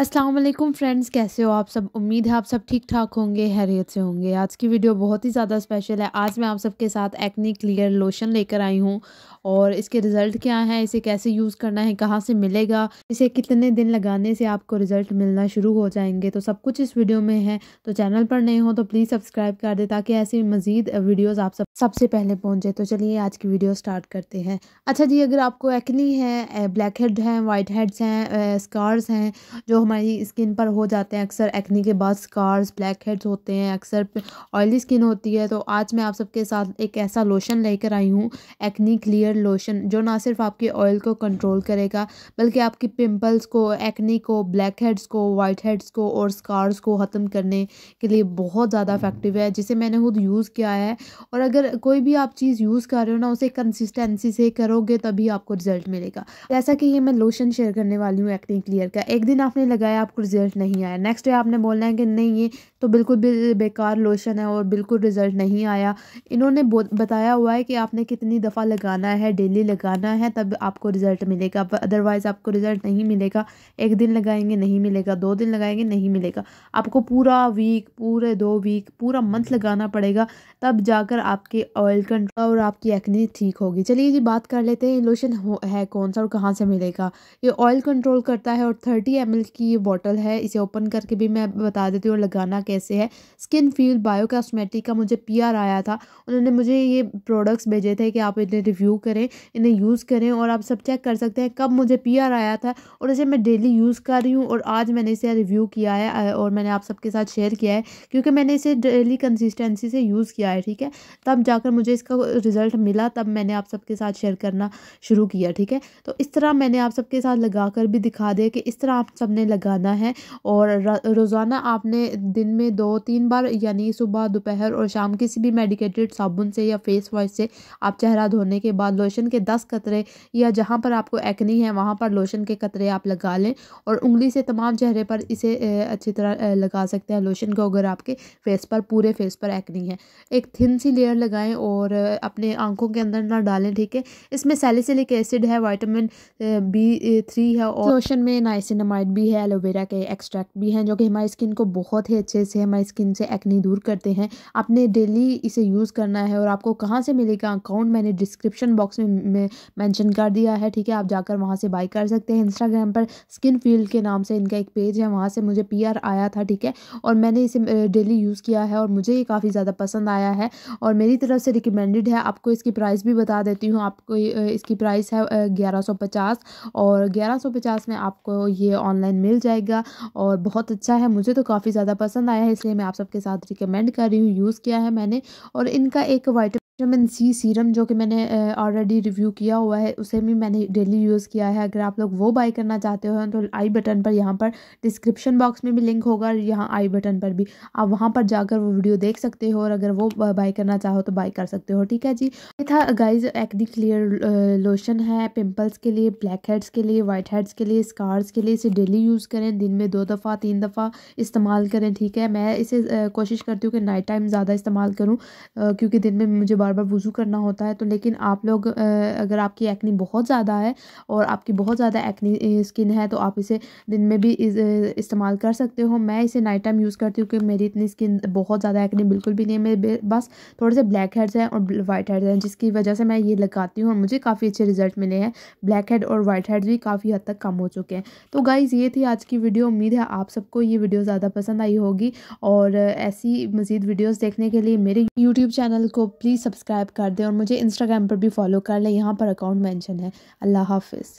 अस्सलाम वालेकुम फ्रेंड्स कैसे हो आप सब उम्मीद है आप सब ठीक ठाक होंगे हैरियत से होंगे आज की वीडियो बहुत ही ज़्यादा स्पेशल है आज मैं आप सबके साथ एक्नी क्लियर लोशन लेकर आई हूँ और इसके रिज़ल्ट क्या है इसे कैसे यूज़ करना है कहाँ से मिलेगा इसे कितने दिन लगाने से आपको रिज़ल्ट मिलना शुरू हो जाएंगे तो सब कुछ इस वीडियो में है तो चैनल पर नए हो तो प्लीज़ सब्सक्राइब कर दे ताकि ऐसी मज़ीद वीडियोज़ आप सब सबसे पहले पहुँचे तो चलिए आज की वीडियो स्टार्ट करते हैं अच्छा जी अगर आपको एक्नी है ब्लैक हेड हैं वाइट हेड्स हैं स्कार्स हैं जो हमारी स्किन पर हो जाते हैं अक्सर एक्नी के बाद स्कार्स ब्लैक हेड्स होते हैं अक्सर ऑयली स्किन होती है तो आज मैं आप सबके साथ एक ऐसा लोशन लेकर आई हूँ एक्नी क्लियर लोशन जो ना सिर्फ आपके ऑयल को कंट्रोल करेगा बल्कि आपकी पिंपल्स को एक्नी को ब्लैक हेड्स को वाइट हेड्स को और स्कार्स को ख़त्म करने के लिए बहुत ज़्यादा इफेक्टिव है जिसे मैंने खुद यूज़ किया है और अगर कोई भी आप चीज़ यूज़ कर रहे हो ना उसे कंसिस्टेंसी से करोगे तभी आपको रिजल्ट मिलेगा जैसा कि ये मैं लोशन शेयर करने वाली हूँ एक्नी क्लियर का एक दिन आपने गए आपको रिज़ल्ट नहीं आया नेक्स्ट डे आपने बोलना है कि नहीं ये तो बिल्कुल भी बेकार लोशन है और बिल्कुल रिज़ल्ट नहीं आया इन्होंने बताया हुआ है कि आपने कितनी दफ़ा लगाना है डेली लगाना है तब आपको रिज़ल्ट मिलेगा अदरवाइज़ आपको रिज़ल्ट नहीं मिलेगा एक दिन लगाएंगे नहीं मिलेगा दो दिन लगाएंगे नहीं मिलेगा आपको पूरा वीक पूरे दो वीक पूरा मंथ लगाना पड़ेगा तब जाकर आपके ऑयल कंट्रोल और आपकी एक्नी ठीक होगी चलिए जी बात कर लेते हैं लोशन है कौन सा और कहाँ से मिलेगा ये ऑयल कंट्रोल करता है और थर्टी एम की ये बॉटल है इसे ओपन करके भी मैं बता देती हूँ लगाना कैसे है स्किन फील बायो कॉस्मेटिक का मुझे पीआर आया था उन्होंने मुझे ये प्रोडक्ट्स भेजे थे कि आप इन्हें रिव्यू करें इन्हें यूज़ करें और आप सब चेक कर सकते हैं कब मुझे पी आया था और इसे मैं डेली यूज़ कर रही हूँ और आज मैंने इसे रिव्यू किया है और मैंने आप सबके साथ शेयर किया है क्योंकि मैंने इसे डेली कंसिस्टेंसी से यूज़ किया है ठीक है तब जाकर मुझे इसका रिज़ल्ट मिला तब मैंने आप सबके साथ शेयर करना शुरू किया ठीक है तो इस तरह मैंने आप सबके साथ लगा कर भी दिखा दिया कि इस तरह आप सबने ने लगाना है और रोज़ाना आपने दिन में दो तीन बार यानी सुबह दोपहर और शाम किसी भी मेडिकेटेड साबुन से या फेस वॉश से आप चेहरा धोने के बाद लोशन के दस कतरे या जहाँ पर आपको एक्नी है वहाँ पर लोशन के कतरे आप लगा लें और उंगली से तमाम चेहरे पर इसे अच्छी तरह लगा सकते हैं लोशन को अगर आपके फेस पर पूरे फेस पर एक्नी है एक थिन सी लेयर लगाएं और अपने आंखों के अंदर ना डालें ठीक है इसमें सैलिसिलिक एसिड है वाइटामिन बी थ्री है और लोशन में नाइसिनमाइड भी है एलोवेरा के एक्सट्रैक्ट भी हैं जो कि हमारी स्किन को बहुत ही अच्छे से हमारी स्किन से एक्नी दूर करते हैं आपने डेली इसे यूज़ करना है और आपको कहाँ से मिलेगा अकाउंट मैंने डिस्क्रिप्शन बॉक्स में मैंशन कर दिया है ठीक है आप जाकर वहाँ से बाई कर सकते हैं इंस्टाग्राम पर स्किन फील्ड के नाम से इनका एक पेज है वहाँ से मुझे पी आया था ठीक है और मैंने इसे डेली यूज़ किया है और मुझे ये काफ़ी ज़्यादा पसंद आया है और मेरी तरफ से रिकमेंडेड है आपको इसकी प्राइस भी बता देती हूँ आपको इसकी प्राइस है ग्यारह और ग्यारह में आपको ये ऑनलाइन मिल जाएगा और बहुत अच्छा है मुझे तो काफ़ी ज़्यादा पसंद आया है इसलिए मैं आप सबके साथ रिकमेंड कर रही हूँ यूज़ किया है मैंने और इनका एक वाइट विटामिन सी सीरम जो कि मैंने ऑलरेडी रिव्यू किया हुआ है उसे भी मैंने डेली यूज़ किया है अगर आप लोग वो बाई करना चाहते हो तो आई बटन पर यहाँ पर डिस्क्रिप्शन बॉक्स में भी लिंक होगा और यहाँ आई बटन पर भी आप वहाँ पर जाकर वो वीडियो देख सकते हो और अगर वो बाई करना चाहो तो बाई कर सकते हो ठीक है जी ये था गाइज एक् क्लियर लोशन है पिम्पल्स के लिए ब्लैक हेड्स के लिए वाइट हेड्स के लिए स्कार्स के लिए इसे डेली यूज़ यूज़ करें दिन में दो दफ़ा तीन दफ़ा इस्तेमाल करें ठीक है मैं इसे कोशिश करती हूँ कि नाइट टाइम ज़्यादा इस्तेमाल करूँ क्योंकि दिन में मुझे बार बार वज़ू करना होता है तो लेकिन आप लोग अगर आपकी एक्नी बहुत ज़्यादा है और आपकी बहुत ज़्यादा एक्नी स्किन है तो आप इसे दिन में भी इस्तेमाल कर सकते हो मैं इसे नाइट टाइम यूज़ करती हूँ क्योंकि मेरी इतनी स्किन बहुत ज़्यादा एक्नी बिल्कुल भी नहीं है मेरे बस थोड़े से ब्लैक हेड्स हैं और वाइट हेड्स हैं जिसकी वजह से मैं ये लगाती हूँ और मुझे काफ़ी अच्छे रिजल्ट मिले हैं ब्लैक हेड और वाइट हेड भी काफ़ी हद तक कम हो चुके हैं तो गाइज़ ये थी आज की वीडियो उम्मीद है आप सबको ये वीडियो ज़्यादा पसंद आई होगी और ऐसी मज़ीद वीडियोस देखने के लिए मेरे यूट्यूब चैनल को प्लीज़ सब्सक्राइब कर दें और मुझे इंस्टाग्राम पर भी फॉलो कर लें यहाँ पर अकाउंट मैंशन है अल्लाह हाफिज़